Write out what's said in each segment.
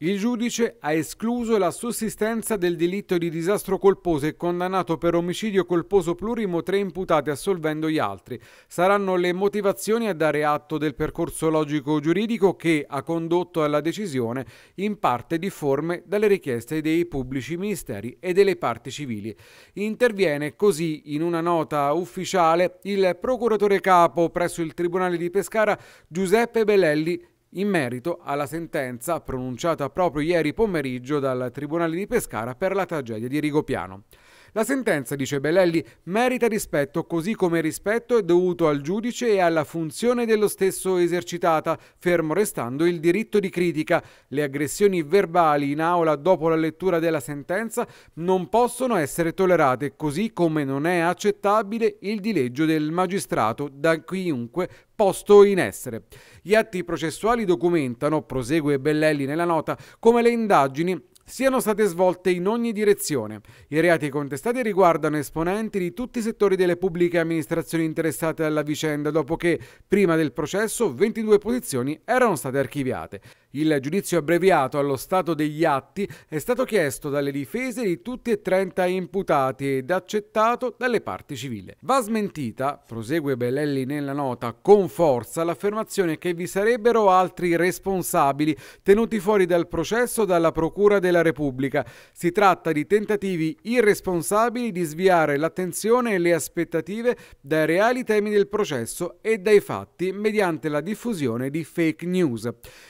Il giudice ha escluso la sussistenza del delitto di disastro colposo e condannato per omicidio colposo plurimo tre imputati assolvendo gli altri. Saranno le motivazioni a dare atto del percorso logico-giuridico che ha condotto alla decisione in parte difforme dalle richieste dei pubblici ministeri e delle parti civili. Interviene così in una nota ufficiale il procuratore capo presso il Tribunale di Pescara Giuseppe Belelli in merito alla sentenza pronunciata proprio ieri pomeriggio dal Tribunale di Pescara per la tragedia di Rigopiano. La sentenza, dice Bellelli, merita rispetto così come rispetto è dovuto al giudice e alla funzione dello stesso esercitata, fermo restando il diritto di critica. Le aggressioni verbali in aula dopo la lettura della sentenza non possono essere tollerate, così come non è accettabile il dileggio del magistrato da chiunque posto in essere. Gli atti processuali documentano, prosegue Bellelli nella nota, come le indagini siano state svolte in ogni direzione. I reati contestati riguardano esponenti di tutti i settori delle pubbliche amministrazioni interessate alla vicenda, dopo che, prima del processo, 22 posizioni erano state archiviate. Il giudizio abbreviato allo stato degli atti è stato chiesto dalle difese di tutti e 30 imputati ed accettato dalle parti civili. Va smentita, prosegue Bellelli nella nota, con forza l'affermazione che vi sarebbero altri responsabili tenuti fuori dal processo dalla Procura della Repubblica. Si tratta di tentativi irresponsabili di sviare l'attenzione e le aspettative dai reali temi del processo e dai fatti mediante la diffusione di fake news.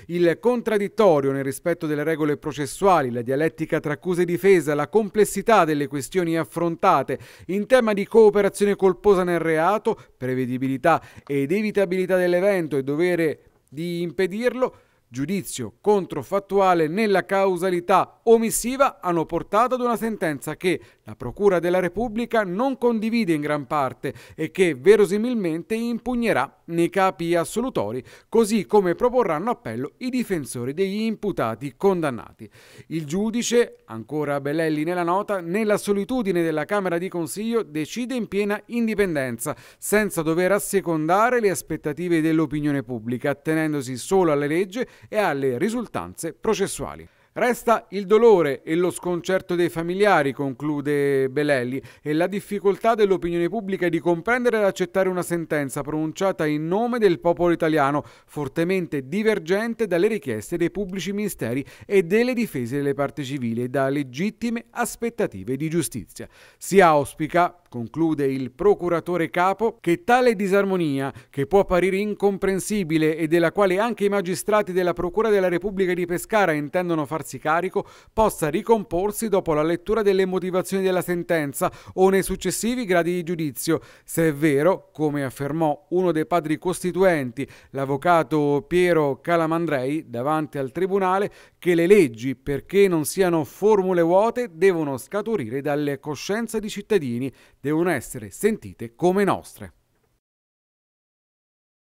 Il contraddittorio nel rispetto delle regole processuali, la dialettica tra accusa e difesa, la complessità delle questioni affrontate in tema di cooperazione colposa nel reato, prevedibilità ed evitabilità dell'evento e dovere di impedirlo, giudizio controfattuale nella causalità omissiva hanno portato ad una sentenza che la Procura della Repubblica non condivide in gran parte e che verosimilmente impugnerà nei capi assolutori, così come proporranno appello i difensori degli imputati condannati. Il giudice, ancora Bellelli nella nota, nella solitudine della Camera di Consiglio decide in piena indipendenza, senza dover assecondare le aspettative dell'opinione pubblica, attenendosi solo alle leggi e alle risultanze processuali. Resta il dolore e lo sconcerto dei familiari, conclude Belelli, e la difficoltà dell'opinione pubblica di comprendere ed accettare una sentenza pronunciata in nome del popolo italiano, fortemente divergente dalle richieste dei pubblici ministeri e delle difese delle parti civili e da legittime aspettative di giustizia. Si auspica conclude il procuratore capo, che tale disarmonia, che può apparire incomprensibile e della quale anche i magistrati della Procura della Repubblica di Pescara intendono farsi carico, possa ricomporsi dopo la lettura delle motivazioni della sentenza o nei successivi gradi di giudizio, se è vero, come affermò uno dei padri costituenti, l'avvocato Piero Calamandrei, davanti al Tribunale, che le leggi, perché non siano formule vuote, devono scaturire dalle coscienze di cittadini devono essere sentite come nostre.